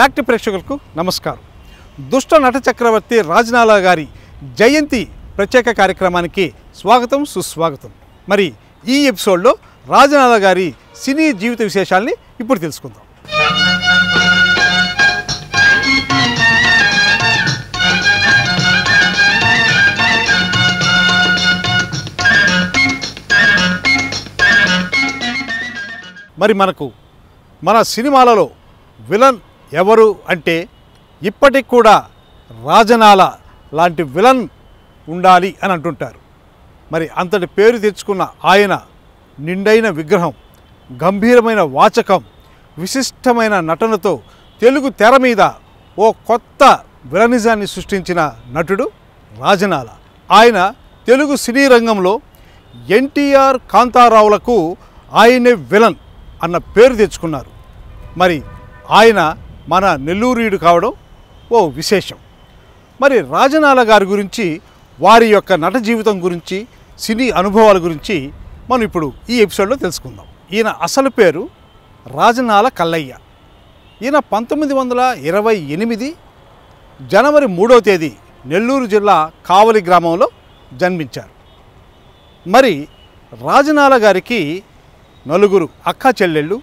act ప్రేక్షకులకు నమస్కారం దుష్ట నట చక్రవర్తి రాజనాలా గారి జయంతి ప్రత్యేక కార్యక్రమానికి స్వాగతం సుస్వాగతం మరి ఈ ఎపిసోడ్లో రాజనాలా గారి సినీ జీవిత విశేషాల్ని ఇప్పుడు తెలుసుకుందాం మరి మనకు మన సినిమాలలో విలన్ ఎవరు అంటే ఇప్పటికి కూడా రాజనాల లాంటి విలన్ ఉండాలి అని అంటుంటారు మరి అంతటి పేరు తెచ్చుకున్న ఆయన నిండైన విగ్రహం గంభీరమైన వాచకం విశిష్టమైన నటనతో తెలుగు తెర మీద ఓ కొత్త విలనిజాన్ని సృష్టించిన నటుడు రాజనాల ఆయన తెలుగు సినీ రంగంలో ఎన్టీఆర్ కాంతారావులకు ఆయనే విలన్ అన్న పేరు తెచ్చుకున్నారు మరి ఆయన మన నెల్లూరుయుడు కావడం ఓ విశేషం మరి రాజనాల గారి గురించి వారి యొక్క నట జీవితం గురించి సినీ అనుభవాల గురించి మనం ఇప్పుడు ఈ ఎపిసోడ్లో తెలుసుకుందాం ఈయన అసలు పేరు రాజనాల కల్లయ్య ఈయన పంతొమ్మిది వందల ఇరవై ఎనిమిది జనవరి మూడో తేదీ నెల్లూరు జిల్లా కావలి గ్రామంలో జన్మించారు మరి రాజనాల గారికి నలుగురు అక్క చెల్లెళ్ళు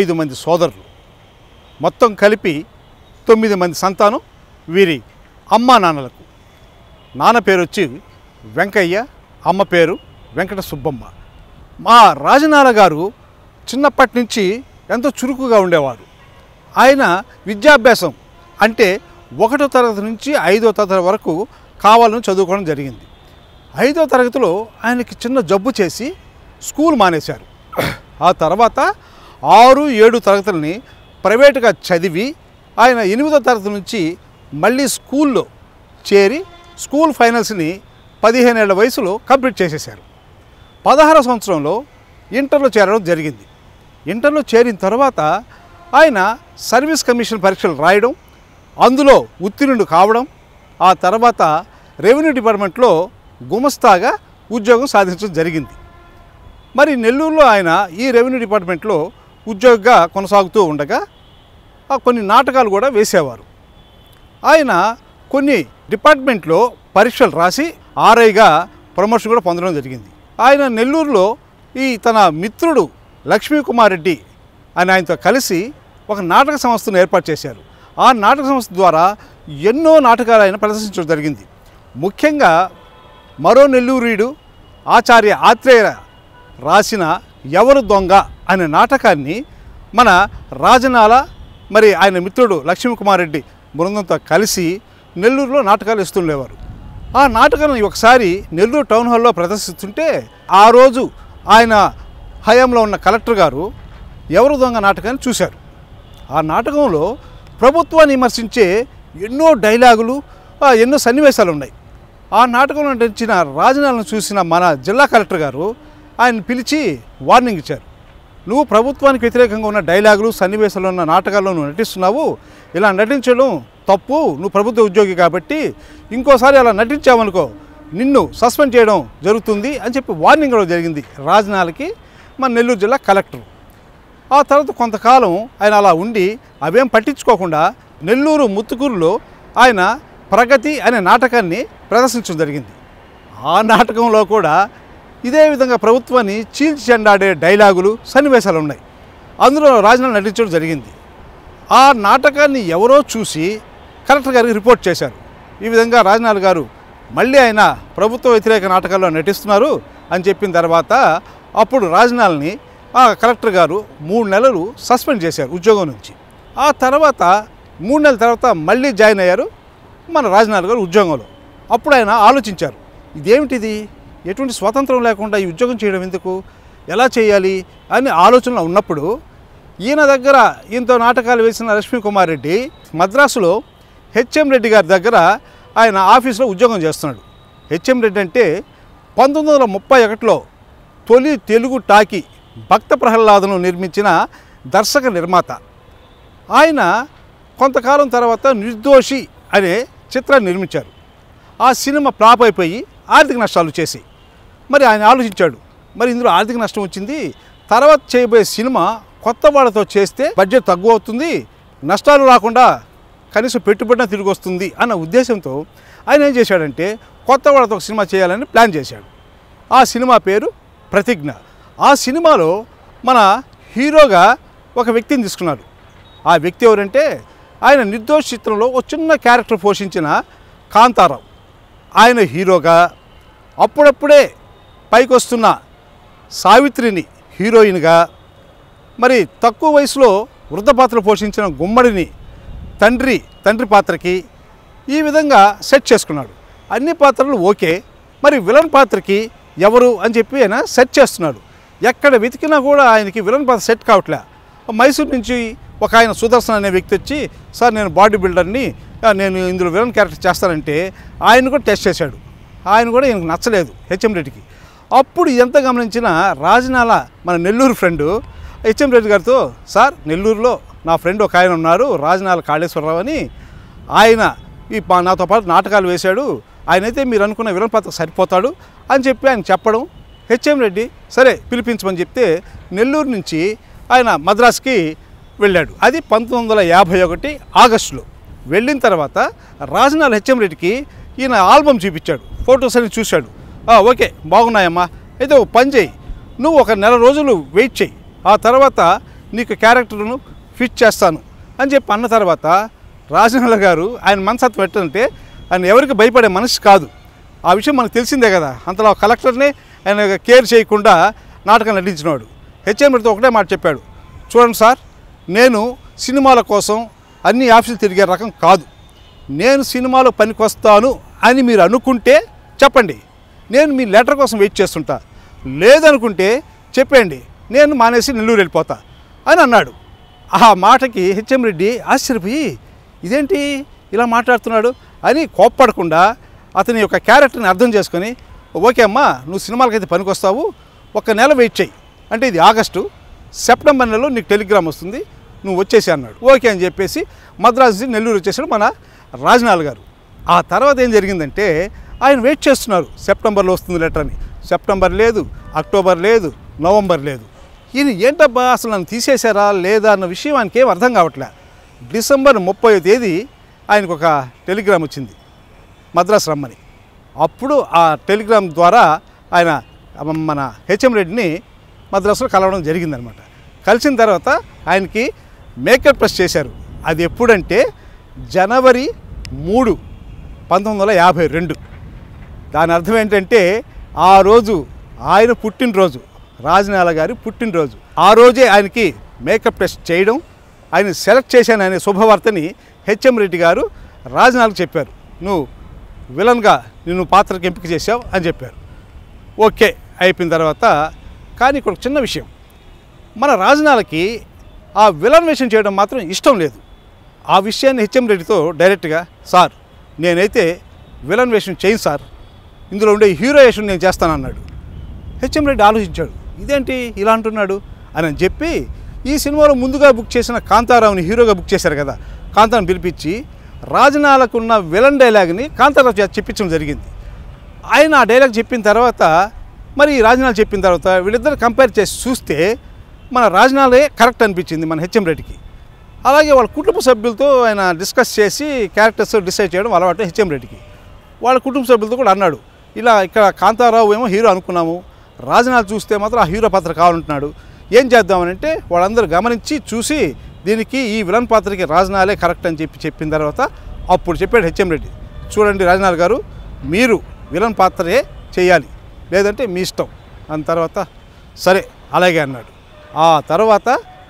ఐదు మంది సోదరులు మొత్తం కలిపి తొమ్మిది మంది సంతానం వీరి అమ్మా నాన్నలకు నాన్న పేరు వచ్చి వెంకయ్య అమ్మ పేరు వెంకట సుబ్బమ్మ మా రాజనాల గారు చిన్నప్పటి నుంచి ఎంతో చురుకుగా ఉండేవారు ఆయన విద్యాభ్యాసం అంటే ఒకటో తరగతి నుంచి ఐదో తరగతి వరకు కావాలని చదువుకోవడం జరిగింది ఐదో తరగతిలో ఆయనకి చిన్న జబ్బు చేసి స్కూల్ మానేశారు ఆ తర్వాత ఆరు ఏడు తరగతుల్ని ప్రైవేటుగా చదివి ఆయన ఎనిమిదో తరగతి నుంచి మళ్ళీ స్కూల్లో చేరి స్కూల్ ఫైనల్స్ని పదిహేను ఏళ్ళ వయసులో కంప్లీట్ చేసేసారు పదహార సంవత్సరంలో ఇంటర్లో చేరడం జరిగింది ఇంటర్లో చేరిన తర్వాత ఆయన సర్వీస్ కమిషన్ పరీక్షలు రాయడం అందులో ఉత్తీర్ణుడు కావడం ఆ తర్వాత రెవెన్యూ డిపార్ట్మెంట్లో గుమస్తాగా ఉద్యోగం సాధించడం జరిగింది మరి నెల్లూరులో ఆయన ఈ రెవెన్యూ డిపార్ట్మెంట్లో ఉద్యోగిగా కొనసాగుతూ ఉండగా కొన్ని నాటకాలు కూడా వేసేవారు ఆయన కొన్ని డిపార్ట్మెంట్లో పరీక్షలు రాసి ఆర్ఐగా ప్రమోషన్ కూడా పొందడం జరిగింది ఆయన నెల్లూరులో ఈ తన మిత్రుడు లక్ష్మీకుమార్ రెడ్డి అని ఆయనతో కలిసి ఒక నాటక సంస్థను ఏర్పాటు చేశారు ఆ నాటక సంస్థ ద్వారా ఎన్నో నాటకాలు ఆయన ప్రదర్శించడం జరిగింది ముఖ్యంగా మరో నెల్లూరీడు ఆచార్య ఆత్రేయ రాసిన ఎవరు దొంగ అనే నాటకాన్ని మన రాజనాల మరి ఆయన మిత్రుడు లక్ష్మీకుమార్ రెడ్డి బృందంతో కలిసి నెల్లూరులో నాటకాలు ఇస్తుండేవారు ఆ నాటకాలను ఒకసారి నెల్లూరు టౌన్ హాల్లో ప్రదర్శిస్తుంటే ఆ రోజు ఆయన హయాంలో ఉన్న కలెక్టర్ గారు ఎవరు దొంగ నాటకాన్ని చూశారు ఆ నాటకంలో ప్రభుత్వాన్ని విమర్శించే ఎన్నో డైలాగులు ఎన్నో సన్నివేశాలు ఉన్నాయి ఆ నాటకంలో నటించిన రాజనాలను చూసిన మన జిల్లా కలెక్టర్ గారు ఆయన పిలిచి వార్నింగ్ ఇచ్చారు నువ్వు ప్రభుత్వానికి వ్యతిరేకంగా ఉన్న డైలాగులు సన్నివేశాలు ఉన్న నాటకాల్లో నువ్వు నటిస్తున్నావు ఇలా నటించడం తప్పు నువ్వు ప్రభుత్వ ఉద్యోగి కాబట్టి ఇంకోసారి అలా నటించావనుకో నిన్ను సస్పెండ్ చేయడం జరుగుతుంది అని చెప్పి వార్నింగ్ కూడా జరిగింది రాజనాలకి మన నెల్లూరు జిల్లా కలెక్టర్ ఆ తర్వాత కొంతకాలం ఆయన అలా ఉండి అవేం పట్టించుకోకుండా నెల్లూరు ముత్తుకూరులో ఆయన ప్రగతి అనే నాటకాన్ని ప్రదర్శించడం జరిగింది ఆ నాటకంలో కూడా ఇదే విధంగా ప్రభుత్వాన్ని చీల్చి చెండాడే డైలాగులు సన్నివేశాలు ఉన్నాయి అందులో రాజనాథ్ నటించడం జరిగింది ఆ నాటకాన్ని ఎవరో చూసి కలెక్టర్ గారికి రిపోర్ట్ చేశారు ఈ విధంగా రాజనాథ్ గారు మళ్ళీ ఆయన ప్రభుత్వ వ్యతిరేక నాటకాల్లో నటిస్తున్నారు అని చెప్పిన తర్వాత అప్పుడు రాజనాథ్ని ఆ కలెక్టర్ గారు మూడు నెలలు సస్పెండ్ చేశారు ఉద్యోగం నుంచి ఆ తర్వాత మూడు నెలల తర్వాత మళ్ళీ జాయిన్ అయ్యారు మన రాజనాథ్ గారు ఉద్యోగంలో అప్పుడు ఆయన ఆలోచించారు ఇదేమిటిది ఎటువంటి స్వాతంత్రం లేకుండా ఈ ఉద్యోగం చేయడం ఎందుకు ఎలా చేయాలి అని ఆలోచనలో ఉన్నప్పుడు ఈయన దగ్గర ఈయనతో నాటకాలు వేసిన లక్ష్మీకుమార్ రెడ్డి మద్రాసులో హెచ్ఎం రెడ్డి గారి దగ్గర ఆయన ఆఫీస్లో ఉద్యోగం చేస్తున్నాడు హెచ్ఎం రెడ్డి అంటే పంతొమ్మిది వందల ముప్పై ఒకటిలో తొలి తెలుగు టాకీ భక్త ప్రహ్లాదను నిర్మించిన దర్శక నిర్మాత ఆయన కొంతకాలం తర్వాత నిర్దోషి అనే చిత్రాన్ని నిర్మించారు ఆ సినిమా ఫ్లాప్ అయిపోయి ఆర్థిక నష్టాలు చేసి మరి ఆయన ఆలోచించాడు మరి ఇందులో ఆర్థిక నష్టం వచ్చింది తర్వాత చేయబోయే సినిమా కొత్త వాళ్ళతో చేస్తే బడ్జెట్ తక్కువ అవుతుంది నష్టాలు రాకుండా కనీసం పెట్టుబడిన తిరిగి వస్తుంది అన్న ఉద్దేశంతో ఆయన ఏం చేశాడంటే కొత్త వాళ్ళతో ఒక సినిమా చేయాలని ప్లాన్ చేశాడు ఆ సినిమా పేరు ప్రతిజ్ఞ ఆ సినిమాలో మన హీరోగా ఒక వ్యక్తిని తీసుకున్నాడు ఆ వ్యక్తి ఎవరంటే ఆయన నిర్దోష చిత్రంలో ఒక చిన్న క్యారెక్టర్ పోషించిన కాంతారావు ఆయన హీరోగా అప్పుడప్పుడే పైకి వస్తున్న సావిత్రిని హీరోయిన్గా మరి తక్కువ వయసులో వృద్ధ పాత్ర పోషించిన గుమ్మడిని తండ్రి తండ్రి పాత్రకి ఈ విధంగా సెట్ చేసుకున్నాడు అన్ని పాత్రలు ఓకే మరి విలన్ పాత్రకి ఎవరు అని చెప్పి ఆయన సెట్ చేస్తున్నాడు ఎక్కడ వెతికినా కూడా ఆయనకి విలన్ పాత్ర సెట్ కావట్లే మైసూర్ నుంచి ఒక ఆయన సుదర్శన్ అనే వ్యక్తి వచ్చి సార్ నేను బాడీ బిల్డర్ని నేను ఇందులో విలన్ క్యారెక్టర్ చేస్తానంటే ఆయన కూడా టెస్ట్ చేశాడు ఆయన కూడా ఈయనకు నచ్చలేదు హెచ్ఎం రెడ్డికి అప్పుడు ఎంత గమనించిన రాజనాల మన నెల్లూరు ఫ్రెండు హెచ్ఎం రెడ్డి గారితో సార్ నెల్లూరులో నా ఫ్రెండ్ ఒక ఆయన ఉన్నారు రాజనాల కాళేశ్వరరావు అని ఆయన ఈ నాతో పాటు నాటకాలు వేశాడు ఆయనైతే మీరు అనుకున్న విలన్పాత్ర సరిపోతాడు అని చెప్పి ఆయన చెప్పడం హెచ్ఎం రెడ్డి సరే పిలిపించమని చెప్తే నెల్లూరు నుంచి ఆయన మద్రాసుకి వెళ్ళాడు అది పంతొమ్మిది వందల యాభై ఒకటి ఆగస్టులో వెళ్ళిన తర్వాత రాజనాల హెచ్ఎం రెడ్డికి ఈయన ఆల్బమ్ చూపించాడు ఫొటోస్ అని చూశాడు ఓకే బాగున్నాయమ్మా అయితే ఓ పని చేయి నువ్వు ఒక నెల రోజులు వెయిట్ చేయి ఆ తర్వాత నీకు క్యారెక్టర్ను ఫిట్ చేస్తాను అని చెప్పి అన్న తర్వాత రాజమౌళి గారు ఆయన మనసత్వం ఎట్టంటే ఆయన ఎవరికి భయపడే మనిషి కాదు ఆ విషయం మనకు తెలిసిందే కదా అంతలో కలెక్టర్ని ఆయన కేర్ చేయకుండా నాటకం హెచ్ఎం హెచ్ఎండితో ఒకటే మాట చెప్పాడు చూడండి సార్ నేను సినిమాల కోసం అన్ని ఆఫీసులు తిరిగే రకం కాదు నేను సినిమాలో పనికి వస్తాను అని మీరు అనుకుంటే చెప్పండి నేను మీ లెటర్ కోసం వెయిట్ చేస్తుంటా లేదనుకుంటే చెప్పండి నేను మానేసి నెల్లూరు వెళ్ళిపోతా అని అన్నాడు ఆ మాటకి హెచ్ఎం రెడ్డి ఆశ్చర్యపోయి ఇదేంటి ఇలా మాట్లాడుతున్నాడు అని కోప్పడకుండా అతని యొక్క క్యారెక్టర్ని అర్థం చేసుకొని ఓకే అమ్మా నువ్వు సినిమాలకైతే పనికొస్తావు ఒక నెల వెయిట్ చేయి అంటే ఇది ఆగస్టు సెప్టెంబర్ నెలలో నీకు టెలిగ్రామ్ వస్తుంది నువ్వు వచ్చేసి అన్నాడు ఓకే అని చెప్పేసి మద్రాసు నెల్లూరు వచ్చేసాడు మన రాజనాల్ గారు ఆ తర్వాత ఏం జరిగిందంటే ఆయన వెయిట్ చేస్తున్నారు సెప్టెంబర్లో వస్తుంది లెటర్ అని సెప్టెంబర్ లేదు అక్టోబర్ లేదు నవంబర్ లేదు ఈయన ఏంటబ్బా అసలు నన్ను తీసేశారా లేదా అన్న విషయం ఆయనకి ఏం అర్థం కావట్లే డిసెంబర్ ముప్పై తేదీ ఆయనకు ఒక టెలిగ్రామ్ వచ్చింది మద్రాసు రమ్మని అప్పుడు ఆ టెలిగ్రామ్ ద్వారా ఆయన మన హెచ్ఎం రెడ్డిని మద్రాసులో కలవడం జరిగిందనమాట కలిసిన తర్వాత ఆయనకి మేకప్ ప్రెస్ చేశారు అది ఎప్పుడంటే జనవరి మూడు పంతొమ్మిది వందల యాభై రెండు దాని అర్థం ఏంటంటే ఆ రోజు ఆయన పుట్టినరోజు రాజనాల గారి పుట్టినరోజు ఆ రోజే ఆయనకి మేకప్ టెస్ట్ చేయడం ఆయన సెలెక్ట్ చేశాను అనే శుభవార్తని హెచ్ఎం రెడ్డి గారు రాజనాలకు చెప్పారు నువ్వు విలన్గా నిన్ను పాత్రకు ఎంపిక చేసావు అని చెప్పారు ఓకే అయిపోయిన తర్వాత కానీ ఇక్కడ చిన్న విషయం మన రాజనాలకి ఆ విలన్ విషయం చేయడం మాత్రం ఇష్టం లేదు ఆ విషయాన్ని హెచ్ఎం రెడ్డితో డైరెక్ట్గా సార్ నేనైతే విలన్ వేషం చేయను సార్ ఇందులో ఉండే హీరో వేషం నేను చేస్తానన్నాడు హెచ్ఎం రెడ్డి ఆలోచించాడు ఇదేంటి ఇలా అంటున్నాడు అని చెప్పి ఈ సినిమాలో ముందుగా బుక్ చేసిన కాంతారావుని హీరోగా బుక్ చేశారు కదా కాంతారావు పిలిపించి రాజనాలకున్న విలన్ డైలాగ్ని కాంతారావు చెప్పించడం జరిగింది ఆయన ఆ డైలాగ్ చెప్పిన తర్వాత మరి రాజనాలు చెప్పిన తర్వాత వీళ్ళిద్దరు కంపేర్ చేసి చూస్తే మన రాజనాలే కరెక్ట్ అనిపించింది మన హెచ్ఎం రెడ్డికి అలాగే వాళ్ళ కుటుంబ సభ్యులతో ఆయన డిస్కస్ చేసి క్యారెక్టర్స్ డిసైడ్ చేయడం అలవాటు హెచ్ఎం రెడ్డికి వాళ్ళ కుటుంబ సభ్యులతో కూడా అన్నాడు ఇలా ఇక్కడ కాంతారావు ఏమో హీరో అనుకున్నాము రాజనాథ్ చూస్తే మాత్రం ఆ హీరో పాత్ర కావాలంటున్నాడు ఏం చేద్దామనంటే వాళ్ళందరూ గమనించి చూసి దీనికి ఈ విలన్ పాత్రకి రాజనాలే కరెక్ట్ అని చెప్పి చెప్పిన తర్వాత అప్పుడు చెప్పాడు హెచ్ఎం రెడ్డి చూడండి రాజనాథ్ గారు మీరు విలన్ పాత్రే చేయాలి లేదంటే మీ ఇష్టం దాని తర్వాత సరే అలాగే అన్నాడు ఆ తర్వాత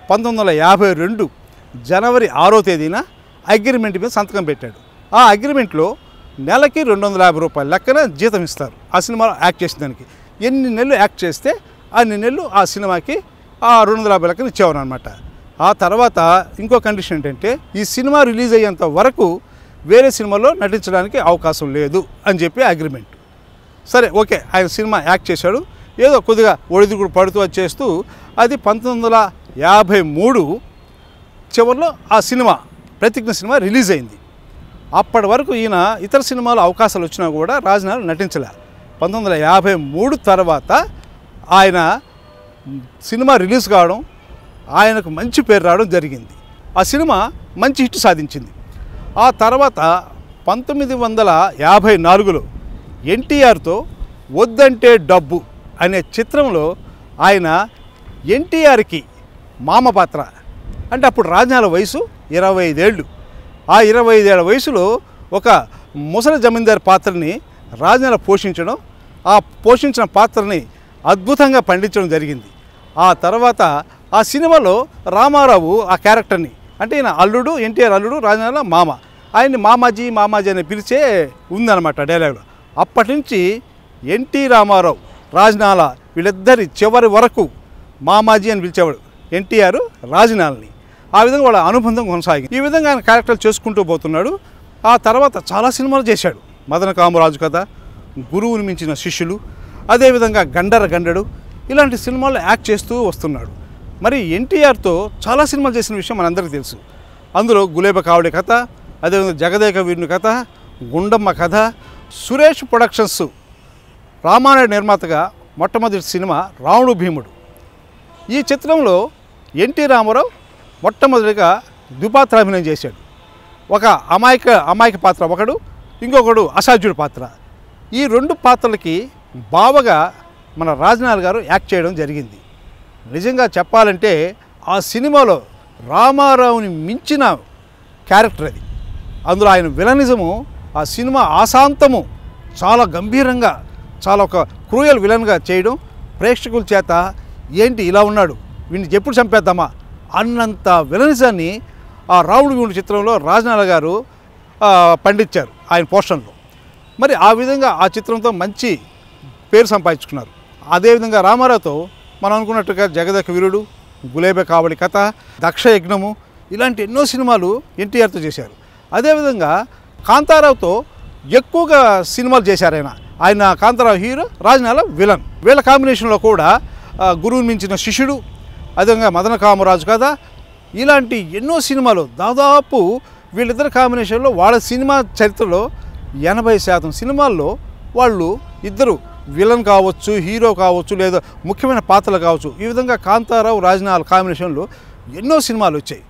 పంతొమ్మిది వందల యాభై రెండు జనవరి ఆరో తేదీన అగ్రిమెంట్ మీద సంతకం పెట్టాడు ఆ అగ్రిమెంట్లో నెలకి రెండు వందల యాభై రూపాయల లెక్కన జీతం ఇస్తారు ఆ సినిమాలో యాక్ట్ చేసిన దానికి ఎన్ని నెలలు యాక్ట్ చేస్తే అన్ని నెలలు ఆ సినిమాకి ఆ రెండు వందల యాభై లెక్కన ఇచ్చేవారు అనమాట ఆ తర్వాత ఇంకో కండిషన్ ఏంటంటే ఈ సినిమా రిలీజ్ అయ్యేంత వరకు వేరే సినిమాలో నటించడానికి అవకాశం లేదు అని చెప్పి అగ్రిమెంట్ సరే ఓకే ఆయన సినిమా యాక్ట్ చేశాడు ఏదో కొద్దిగా కూడా పడుతూ వచ్చేస్తూ అది పంతొమ్మిది వందల యాభై మూడు చివరిలో ఆ సినిమా ప్రతిజ్ఞ సినిమా రిలీజ్ అయింది అప్పటి వరకు ఈయన ఇతర సినిమాలు అవకాశాలు వచ్చినా కూడా రాజనారాయణ నటించలే పంతొమ్మిది వందల యాభై మూడు తర్వాత ఆయన సినిమా రిలీజ్ కావడం ఆయనకు మంచి పేరు రావడం జరిగింది ఆ సినిమా మంచి హిట్ సాధించింది ఆ తర్వాత పంతొమ్మిది వందల యాభై నాలుగులో ఎన్టీఆర్తో వద్దంటే డబ్బు అనే చిత్రంలో ఆయన ఎన్టీఆర్కి మామ పాత్ర అంటే అప్పుడు రాజనాల వయసు ఇరవై ఐదేళ్ళు ఆ ఇరవై ఐదేళ్ల వయసులో ఒక ముసలి జమీందార్ పాత్రని రాజనెల పోషించడం ఆ పోషించిన పాత్రని అద్భుతంగా పండించడం జరిగింది ఆ తర్వాత ఆ సినిమాలో రామారావు ఆ క్యారెక్టర్ని అంటే ఈయన అల్లుడు ఎన్టీఆర్ అల్లుడు రాజనెల మామ ఆయన్ని మామాజీ మామాజీ అని పిలిచే ఉందన్నమాట డైలాగ్లో అప్పటి నుంచి ఎన్టీ రామారావు రాజనాల వీళ్ళిద్దరి చివరి వరకు మామాజీ అని పిలిచేవాడు ఎన్టీఆర్ రాజనాల్ని ఆ విధంగా వాళ్ళ అనుబంధం కొనసాగింది ఈ విధంగా ఆయన క్యారెక్టర్లు చేసుకుంటూ పోతున్నాడు ఆ తర్వాత చాలా సినిమాలు చేశాడు మదన కామరాజు కథ గురువుని మించిన శిష్యులు అదేవిధంగా గండర గండడు ఇలాంటి సినిమాలు యాక్ట్ చేస్తూ వస్తున్నాడు మరి ఎన్టీఆర్తో చాలా సినిమాలు చేసిన విషయం మనందరికీ తెలుసు అందులో గులేబ కావడి కథ అదేవిధంగా జగదేక వీరుని కథ గుండమ్మ కథ సురేష్ ప్రొడక్షన్స్ రామానాయుడు నిర్మాతగా మొట్టమొదటి సినిమా రావణు భీముడు ఈ చిత్రంలో ఎన్టీ రామారావు మొట్టమొదటిగా ద్విపాత్ర అభినయం చేశాడు ఒక అమాయక అమాయక పాత్ర ఒకడు ఇంకొకడు అసాధ్యుడి పాత్ర ఈ రెండు పాత్రలకి బావగా మన రాజనాథ్ గారు యాక్ట్ చేయడం జరిగింది నిజంగా చెప్పాలంటే ఆ సినిమాలో రామారావుని మించిన క్యారెక్టర్ అది అందులో ఆయన విలనిజము ఆ సినిమా ఆశాంతము చాలా గంభీరంగా చాలా ఒక క్రూయల్ విలన్గా చేయడం ప్రేక్షకుల చేత ఏంటి ఇలా ఉన్నాడు వీడిని ఎప్పుడు చంపేద్దామా అన్నంత విలనిజాన్ని ఆ రావుడు వీణు చిత్రంలో రాజనాల గారు పండించారు ఆయన పోషణలో మరి ఆ విధంగా ఆ చిత్రంతో మంచి పేరు సంపాదించుకున్నారు అదేవిధంగా రామారావుతో మనం అనుకున్నట్టుగా జగదక వీరుడు గులేబ కావడి కథ దక్ష యజ్ఞము ఇలాంటి ఎన్నో సినిమాలు ఎన్టీఆర్తో చేశారు అదేవిధంగా కాంతారావుతో ఎక్కువగా సినిమాలు చేశారు ఆయన ఆయన కాంతారావు హీరో రాజనాల విలన్ వీళ్ళ కాంబినేషన్లో కూడా గురువు మించిన శిష్యుడు అదేవిధంగా మదన కామరాజు కదా ఇలాంటి ఎన్నో సినిమాలు దాదాపు వీళ్ళిద్దరు కాంబినేషన్లో వాళ్ళ సినిమా చరిత్రలో ఎనభై శాతం సినిమాల్లో వాళ్ళు ఇద్దరు విలన్ కావచ్చు హీరో కావచ్చు లేదా ముఖ్యమైన పాత్రలు కావచ్చు ఈ విధంగా కాంతారావు రాజనాల్ కాంబినేషన్లో ఎన్నో సినిమాలు వచ్చాయి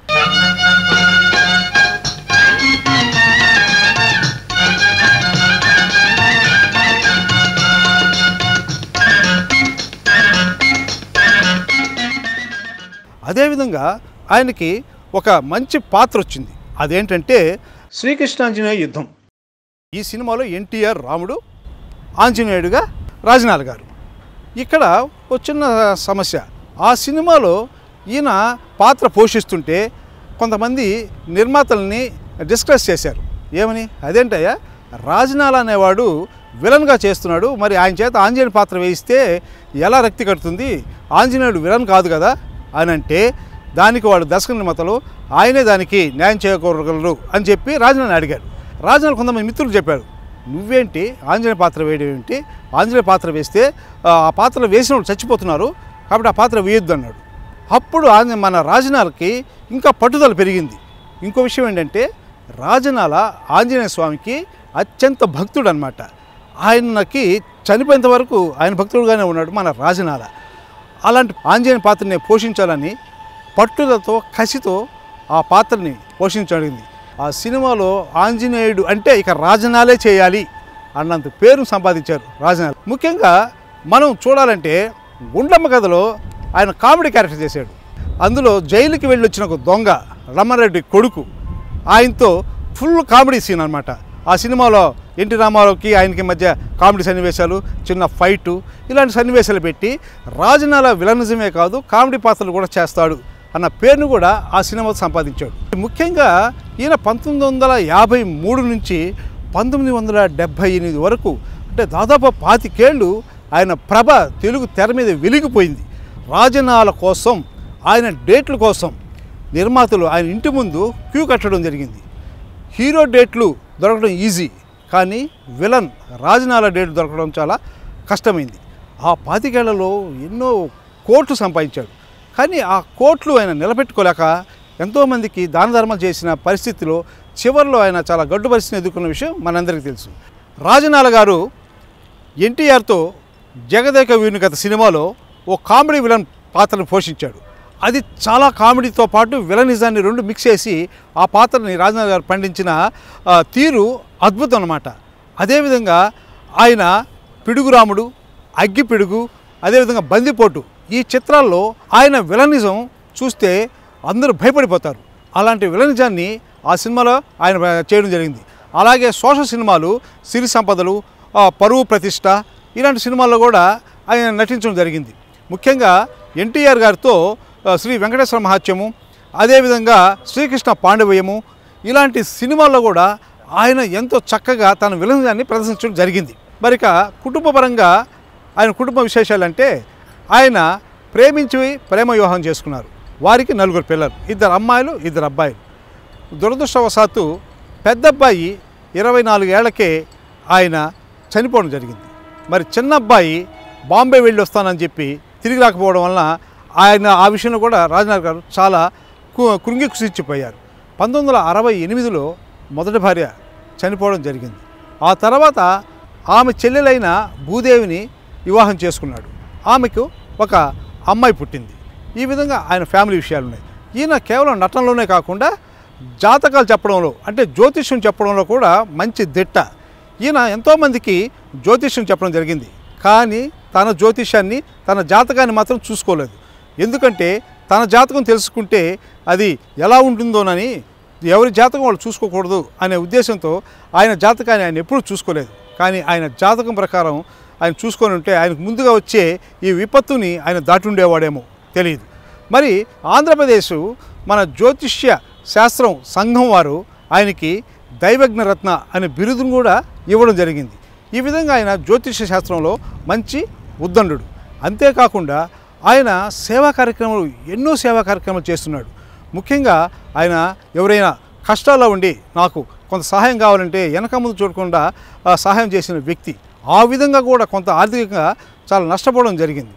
అదేవిధంగా ఆయనకి ఒక మంచి పాత్ర వచ్చింది అదేంటంటే శ్రీకృష్ణాంజనేయ యుద్ధం ఈ సినిమాలో ఎన్టీఆర్ రాముడు ఆంజనేయుడుగా రాజనాల్ గారు ఇక్కడ ఒక చిన్న సమస్య ఆ సినిమాలో ఈయన పాత్ర పోషిస్తుంటే కొంతమంది నిర్మాతల్ని డిస్కస్ చేశారు ఏమని అదేంటయ్యా రాజనాల అనేవాడు విలన్గా చేస్తున్నాడు మరి ఆయన చేత ఆంజనేయ పాత్ర వేయిస్తే ఎలా రక్తి కడుతుంది ఆంజనేయుడు విలన్ కాదు కదా అని అంటే దానికి వాడు దర్శకుల నిర్మాతలు ఆయనే దానికి న్యాయం చేయకూరగలరు అని చెప్పి రాజనాని అడిగారు రాజనాథ్ కొంతమంది మిత్రులు చెప్పారు నువ్వేంటి ఆంజనేయ పాత్ర వేయడం ఏంటి ఆంజనేయ పాత్ర వేస్తే ఆ పాత్ర వేసిన చచ్చిపోతున్నారు కాబట్టి ఆ పాత్ర వేయొద్దు అన్నాడు అప్పుడు మన రాజనాలకి ఇంకా పట్టుదల పెరిగింది ఇంకో విషయం ఏంటంటే రాజనాల ఆంజనేయ స్వామికి అత్యంత భక్తుడు అనమాట ఆయనకి చనిపోయేంత వరకు ఆయన భక్తుడుగానే ఉన్నాడు మన రాజనాల అలాంటి ఆంజనేయ పాత్రని పోషించాలని పట్టుదలతో కసితో ఆ పాత్రని పోషించడింది ఆ సినిమాలో ఆంజనేయుడు అంటే ఇక రాజనాలే చేయాలి అన్నంత పేరు సంపాదించారు రాజనాలు ముఖ్యంగా మనం చూడాలంటే గుండమ్మ కథలో ఆయన కామెడీ క్యారెక్టర్ చేశాడు అందులో జైలుకి వెళ్ళి వచ్చిన ఒక దొంగ రమ్మారెడ్డి కొడుకు ఆయనతో ఫుల్ కామెడీ సీన్ అనమాట ఆ సినిమాలో ఎన్టీ రామారావుకి ఆయనకి మధ్య కామెడీ సన్నివేశాలు చిన్న ఫైటు ఇలాంటి సన్నివేశాలు పెట్టి రాజనాల విలనిజమే కాదు కామెడీ పాత్రలు కూడా చేస్తాడు అన్న పేరును కూడా ఆ సినిమాతో సంపాదించాడు ముఖ్యంగా ఈయన పంతొమ్మిది వందల యాభై మూడు నుంచి పంతొమ్మిది వందల డెబ్భై ఎనిమిది వరకు అంటే దాదాపు పాతికేళ్ళు ఆయన ప్రభ తెలుగు తెర మీద వెలిగిపోయింది రాజనాల కోసం ఆయన డేట్ల కోసం నిర్మాతలు ఆయన ఇంటి ముందు క్యూ కట్టడం జరిగింది హీరో డేట్లు దొరకడం ఈజీ కానీ విలన్ రాజనాల డేట్ దొరకడం చాలా కష్టమైంది ఆ పాతికేళ్లలో ఎన్నో కోట్లు సంపాదించాడు కానీ ఆ కోట్లు ఆయన నిలబెట్టుకోలేక ఎంతోమందికి దాన ధర్మం చేసిన పరిస్థితిలో చివరిలో ఆయన చాలా గడ్డు పరిస్థితిని ఎదుర్కొన్న విషయం మనందరికీ తెలుసు రాజనాల గారు ఎన్టీఆర్తో జగదేక వీరుని గత సినిమాలో ఓ కామెడీ విలన్ పాత్రను పోషించాడు అది చాలా కామెడీతో పాటు విలనిజాన్ని రెండు మిక్స్ చేసి ఆ పాత్రని రాజనాథ్ గారు పండించిన తీరు అద్భుతం అనమాట అదేవిధంగా ఆయన పిడుగురాముడు అగ్గి పిడుగు అదేవిధంగా బందిపోటు ఈ చిత్రాల్లో ఆయన విలనిజం చూస్తే అందరూ భయపడిపోతారు అలాంటి విలనిజాన్ని ఆ సినిమాలో ఆయన చేయడం జరిగింది అలాగే సోషల్ సినిమాలు సిరి సంపదలు పరువు ప్రతిష్ట ఇలాంటి సినిమాల్లో కూడా ఆయన నటించడం జరిగింది ముఖ్యంగా ఎన్టీఆర్ గారితో శ్రీ వెంకటేశ్వర మహాత్యము అదేవిధంగా శ్రీకృష్ణ పాండవయము ఇలాంటి సినిమాల్లో కూడా ఆయన ఎంతో చక్కగా తన విలన్యాన్ని ప్రదర్శించడం జరిగింది మరిక కుటుంబపరంగా ఆయన కుటుంబ విశేషాలు అంటే ఆయన ప్రేమించి ప్రేమ వివాహం చేసుకున్నారు వారికి నలుగురు పిల్లలు ఇద్దరు అమ్మాయిలు ఇద్దరు అబ్బాయిలు దురదృష్టవశాత్తు పెద్దబ్బాయి ఇరవై నాలుగేళ్లకే ఆయన చనిపోవడం జరిగింది మరి చిన్న అబ్బాయి బాంబే వెళ్ళి వస్తానని చెప్పి తిరిగి రాకపోవడం వలన ఆయన ఆ విషయంలో కూడా రాజనాథ్ గారు చాలా కృంగి కృషించిపోయారు పంతొమ్మిది వందల అరవై ఎనిమిదిలో మొదటి భార్య చనిపోవడం జరిగింది ఆ తర్వాత ఆమె చెల్లెలైన భూదేవిని వివాహం చేసుకున్నాడు ఆమెకు ఒక అమ్మాయి పుట్టింది ఈ విధంగా ఆయన ఫ్యామిలీ విషయాలు ఉన్నాయి ఈయన కేవలం నటనలోనే కాకుండా జాతకాలు చెప్పడంలో అంటే జ్యోతిష్యం చెప్పడంలో కూడా మంచి దిట్ట ఈయన ఎంతోమందికి జ్యోతిష్యం చెప్పడం జరిగింది కానీ తన జ్యోతిష్యాన్ని తన జాతకాన్ని మాత్రం చూసుకోలేదు ఎందుకంటే తన జాతకం తెలుసుకుంటే అది ఎలా ఉంటుందోనని ఎవరి జాతకం వాళ్ళు చూసుకోకూడదు అనే ఉద్దేశంతో ఆయన జాతకాన్ని ఆయన ఎప్పుడూ చూసుకోలేదు కానీ ఆయన జాతకం ప్రకారం ఆయన చూసుకొని ఉంటే ఆయనకు ముందుగా వచ్చే ఈ విపత్తుని ఆయన దాటి ఉండేవాడేమో తెలియదు మరి ఆంధ్రప్రదేశ్ మన జ్యోతిష్య శాస్త్రం సంఘం వారు ఆయనకి దైవజ్ఞరత్న అనే బిరుదును కూడా ఇవ్వడం జరిగింది ఈ విధంగా ఆయన జ్యోతిష్య శాస్త్రంలో మంచి ఉద్దండు అంతేకాకుండా ఆయన సేవా కార్యక్రమాలు ఎన్నో సేవా కార్యక్రమాలు చేస్తున్నాడు ముఖ్యంగా ఆయన ఎవరైనా కష్టాల్లో ఉండి నాకు కొంత సహాయం కావాలంటే వెనక ముందు చూడకుండా సహాయం చేసిన వ్యక్తి ఆ విధంగా కూడా కొంత ఆర్థికంగా చాలా నష్టపోవడం జరిగింది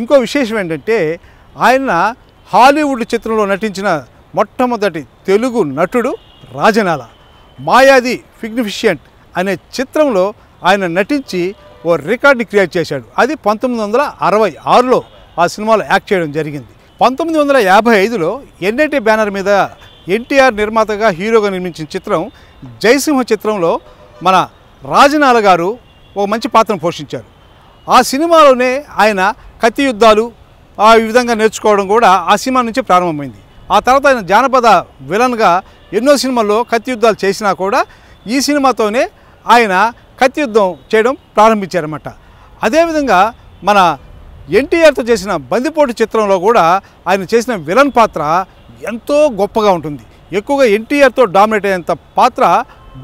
ఇంకో విశేషం ఏంటంటే ఆయన హాలీవుడ్ చిత్రంలో నటించిన మొట్టమొదటి తెలుగు నటుడు రాజనాల మాయాది ఫిగ్నిఫిషియంట్ అనే చిత్రంలో ఆయన నటించి ఓ రికార్డుని క్రియేట్ చేశాడు అది పంతొమ్మిది వందల అరవై ఆరులో ఆ సినిమాలో యాక్ట్ చేయడం జరిగింది పంతొమ్మిది వందల యాభై ఐదులో ఎన్ఐటి బ్యానర్ మీద ఎన్టీఆర్ నిర్మాతగా హీరోగా నిర్మించిన చిత్రం జయసింహ చిత్రంలో మన రాజనాల గారు ఒక మంచి పాత్రను పోషించారు ఆ సినిమాలోనే ఆయన కత్తి యుద్ధాలు ఆ విధంగా నేర్చుకోవడం కూడా ఆ సినిమా నుంచి ప్రారంభమైంది ఆ తర్వాత ఆయన జానపద విలన్గా ఎన్నో సినిమాల్లో కత్తి యుద్ధాలు చేసినా కూడా ఈ సినిమాతోనే ఆయన కత్తి యుద్ధం చేయడం ప్రారంభించారన్నమాట అదేవిధంగా మన ఎన్టీఆర్తో చేసిన బందిపోటు చిత్రంలో కూడా ఆయన చేసిన విలన్ పాత్ర ఎంతో గొప్పగా ఉంటుంది ఎక్కువగా ఎన్టీఆర్తో డామినేట్ అయ్యేంత పాత్ర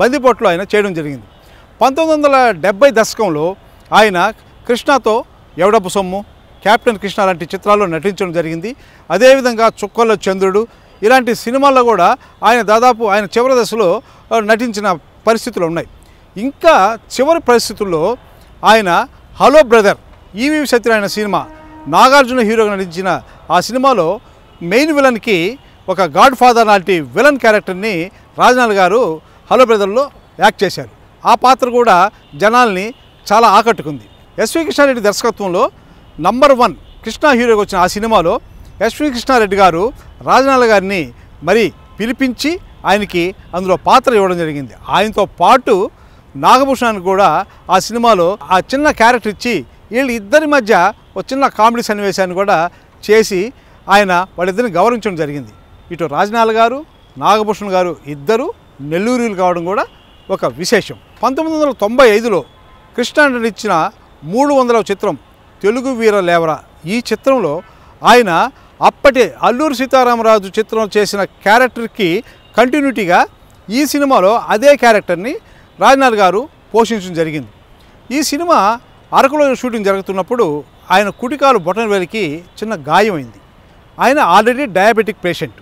బందిపోట్లో ఆయన చేయడం జరిగింది పంతొమ్మిది వందల దశకంలో ఆయన కృష్ణతో ఎవడపు సొమ్ము కెప్టెన్ కృష్ణ లాంటి చిత్రాల్లో నటించడం జరిగింది అదేవిధంగా చుక్కల్లో చంద్రుడు ఇలాంటి సినిమాల్లో కూడా ఆయన దాదాపు ఆయన చివరి దశలో నటించిన పరిస్థితులు ఉన్నాయి ఇంకా చివరి పరిస్థితుల్లో ఆయన హలో బ్రదర్ ఈవి అయిన సినిమా నాగార్జున హీరోగా నటించిన ఆ సినిమాలో మెయిన్ విలన్కి ఒక గాడ్ ఫాదర్ లాంటి విలన్ క్యారెక్టర్ని రాజనాల్ గారు హలో బ్రదర్లో యాక్ట్ చేశారు ఆ పాత్ర కూడా జనాల్ని చాలా ఆకట్టుకుంది ఎస్వి కృష్ణారెడ్డి దర్శకత్వంలో నంబర్ వన్ కృష్ణా హీరోగా వచ్చిన ఆ సినిమాలో ఎస్వి కృష్ణారెడ్డి గారు రాజనాల్ గారిని మరి పిలిపించి ఆయనకి అందులో పాత్ర ఇవ్వడం జరిగింది ఆయనతో పాటు నాగభూషణానికి కూడా ఆ సినిమాలో ఆ చిన్న క్యారెక్టర్ ఇచ్చి వీళ్ళు ఇద్దరి మధ్య ఒక చిన్న కామెడీ సన్నివేశాన్ని కూడా చేసి ఆయన వాళ్ళిద్దరిని గౌరవించడం జరిగింది ఇటు రాజనాల గారు నాగభూషణ్ గారు ఇద్దరు నెల్లూరులు కావడం కూడా ఒక విశేషం పంతొమ్మిది వందల తొంభై ఐదులో కృష్ణాండన్ ఇచ్చిన మూడు వందల చిత్రం తెలుగు వీర లేవర ఈ చిత్రంలో ఆయన అప్పటి అల్లూరు సీతారామరాజు చిత్రం చేసిన క్యారెక్టర్కి కంటిన్యూటీగా ఈ సినిమాలో అదే క్యారెక్టర్ని రాజనాథ్ గారు పోషించడం జరిగింది ఈ సినిమా అరకులో షూటింగ్ జరుగుతున్నప్పుడు ఆయన కుటికాలు బొటన వేలికి చిన్న గాయమైంది ఆయన ఆల్రెడీ డయాబెటిక్ పేషెంట్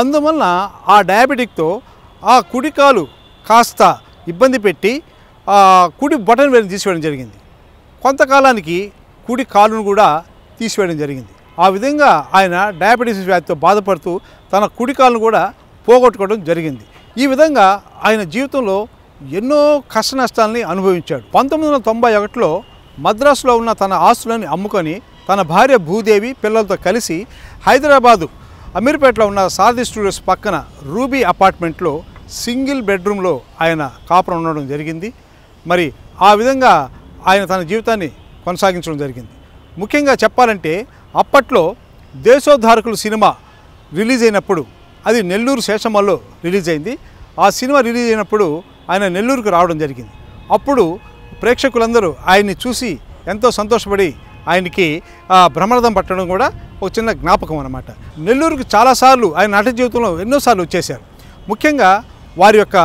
అందువలన ఆ డయాబెటిక్తో ఆ కుడికాలు కాస్త ఇబ్బంది పెట్టి కుడి బటన్ వేలు తీసివేయడం జరిగింది కొంతకాలానికి కుడి కాలును కూడా తీసివేయడం జరిగింది ఆ విధంగా ఆయన డయాబెటీస్ వ్యాధితో బాధపడుతూ తన కుడి కాలును కూడా పోగొట్టుకోవడం జరిగింది ఈ విధంగా ఆయన జీవితంలో ఎన్నో కష్ట నష్టాలని అనుభవించాడు పంతొమ్మిది వందల తొంభై ఒకటిలో మద్రాసులో ఉన్న తన ఆస్తులని అమ్ముకొని తన భార్య భూదేవి పిల్లలతో కలిసి హైదరాబాదు అమీర్పేటలో ఉన్న సారథి స్టూడియోస్ పక్కన రూబీ అపార్ట్మెంట్లో సింగిల్ బెడ్రూమ్లో ఆయన కాపురం ఉండడం జరిగింది మరి ఆ విధంగా ఆయన తన జీవితాన్ని కొనసాగించడం జరిగింది ముఖ్యంగా చెప్పాలంటే అప్పట్లో దేశోద్ధారకులు సినిమా రిలీజ్ అయినప్పుడు అది నెల్లూరు శేషమల్లో రిలీజ్ అయింది ఆ సినిమా రిలీజ్ అయినప్పుడు ఆయన నెల్లూరుకు రావడం జరిగింది అప్పుడు ప్రేక్షకులందరూ ఆయన్ని చూసి ఎంతో సంతోషపడి ఆయనకి భ్రమణదం పట్టడం కూడా ఒక చిన్న జ్ఞాపకం అనమాట నెల్లూరుకు చాలాసార్లు ఆయన నాట్య జీవితంలో ఎన్నోసార్లు వచ్చేసారు ముఖ్యంగా వారి యొక్క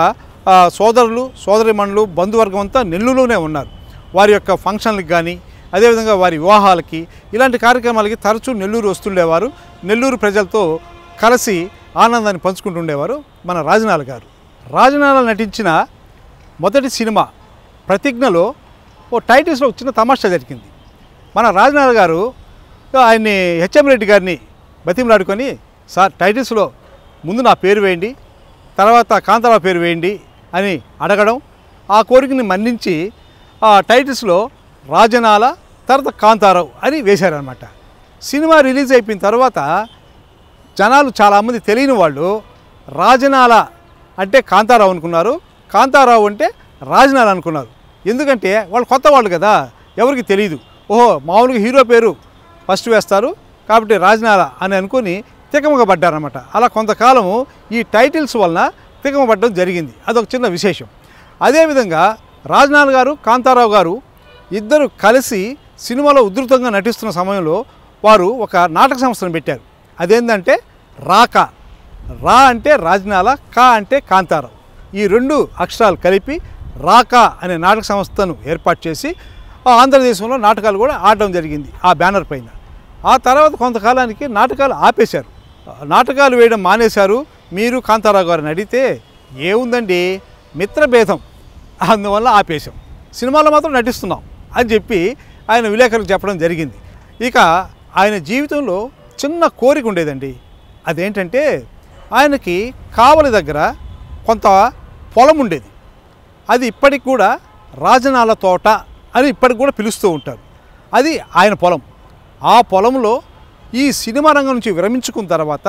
సోదరులు సోదరిమణులు బంధువర్గం అంతా నెల్లూరులోనే ఉన్నారు వారి యొక్క ఫంక్షన్లకు కానీ అదేవిధంగా వారి వివాహాలకి ఇలాంటి కార్యక్రమాలకి తరచూ నెల్లూరు వస్తుండేవారు నెల్లూరు ప్రజలతో కలిసి ఆనందాన్ని పంచుకుంటుండేవారు మన రాజనాల గారు రాజనాల నటించిన మొదటి సినిమా ప్రతిజ్ఞలో ఓ టైటిల్స్లో చిన్న తమాషా జరిగింది మన రాజనాథ్ గారు ఆయన్ని హెచ్ఎం రెడ్డి గారిని బతిమలాడుకొని సార్ టైటిల్స్లో ముందు నా పేరు వేయండి తర్వాత కాంతారావు పేరు వేయండి అని అడగడం ఆ కోరికని మన్నించి ఆ టైటిల్స్లో రాజనాల తర్వాత కాంతారావు అని వేశారనమాట సినిమా రిలీజ్ అయిపోయిన తర్వాత జనాలు చాలామంది తెలియని వాళ్ళు రాజనాల అంటే కాంతారావు అనుకున్నారు కాంతారావు అంటే రాజనాల అనుకున్నారు ఎందుకంటే వాళ్ళు కొత్త వాళ్ళు కదా ఎవరికి తెలియదు ఓహో మామూలుగా హీరో పేరు ఫస్ట్ వేస్తారు కాబట్టి రాజనాల అని అనుకుని తికమగా పడ్డారనమాట అలా కొంతకాలము ఈ టైటిల్స్ వలన తికమబడ్డం జరిగింది అదొక చిన్న విశేషం అదేవిధంగా రాజనాల్ గారు కాంతారావు గారు ఇద్దరు కలిసి సినిమాలో ఉధృతంగా నటిస్తున్న సమయంలో వారు ఒక నాటక సంస్థను పెట్టారు అదేంటంటే రాక రా అంటే రాజనాల కా అంటే కాంతారావు ఈ రెండు అక్షరాలు కలిపి రాక అనే నాటక సంస్థను ఏర్పాటు చేసి ఆంధ్రదేశంలో నాటకాలు కూడా ఆడడం జరిగింది ఆ బ్యానర్ పైన ఆ తర్వాత కొంతకాలానికి నాటకాలు ఆపేశారు నాటకాలు వేయడం మానేశారు మీరు కాంతారావు గారిని అడిగితే ఏముందండి మిత్రభేదం అందువల్ల ఆపేశాం సినిమాలో మాత్రం నటిస్తున్నాం అని చెప్పి ఆయన విలేకరులకు చెప్పడం జరిగింది ఇక ఆయన జీవితంలో చిన్న కోరిక ఉండేదండి అదేంటంటే ఆయనకి కావలి దగ్గర కొంత పొలం ఉండేది అది ఇప్పటికి కూడా రాజనాల తోట అని ఇప్పటికి కూడా పిలుస్తూ ఉంటారు అది ఆయన పొలం ఆ పొలంలో ఈ సినిమా రంగం నుంచి విరమించుకున్న తర్వాత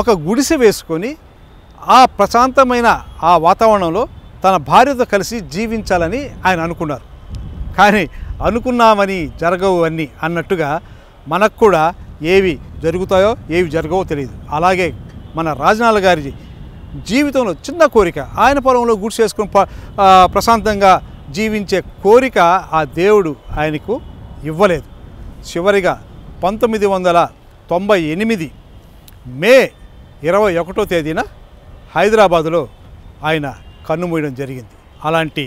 ఒక గుడిసె వేసుకొని ఆ ప్రశాంతమైన ఆ వాతావరణంలో తన భార్యతో కలిసి జీవించాలని ఆయన అనుకున్నారు కానీ అనుకున్నామని జరగవు అన్నీ అన్నట్టుగా మనకు కూడా ఏవి జరుగుతాయో ఏవి జరగవో తెలియదు అలాగే మన రాజనాల గారి జీవితంలో చిన్న కోరిక ఆయన పొలంలో గుడిసి వేసుకుని ప్రశాంతంగా జీవించే కోరిక ఆ దేవుడు ఆయనకు ఇవ్వలేదు చివరిగా పంతొమ్మిది వందల తొంభై ఎనిమిది మే ఇరవై ఒకటో తేదీన హైదరాబాదులో ఆయన కన్నుమూయడం జరిగింది అలాంటి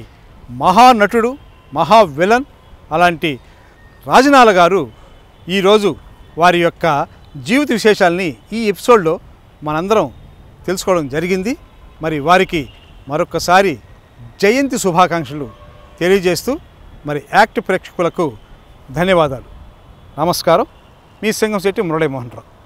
మహానటుడు మహా విలన్ అలాంటి రాజనాల గారు ఈరోజు వారి యొక్క జీవిత విశేషాలని ఈ ఎపిసోడ్లో మనందరం తెలుసుకోవడం జరిగింది మరి వారికి మరొకసారి జయంతి శుభాకాంక్షలు తెలియజేస్తూ మరి యాక్ట్ ప్రేక్షకులకు ధన్యవాదాలు నమస్కారం మీ సింగం శెట్టి మురళీమోహన్ రావు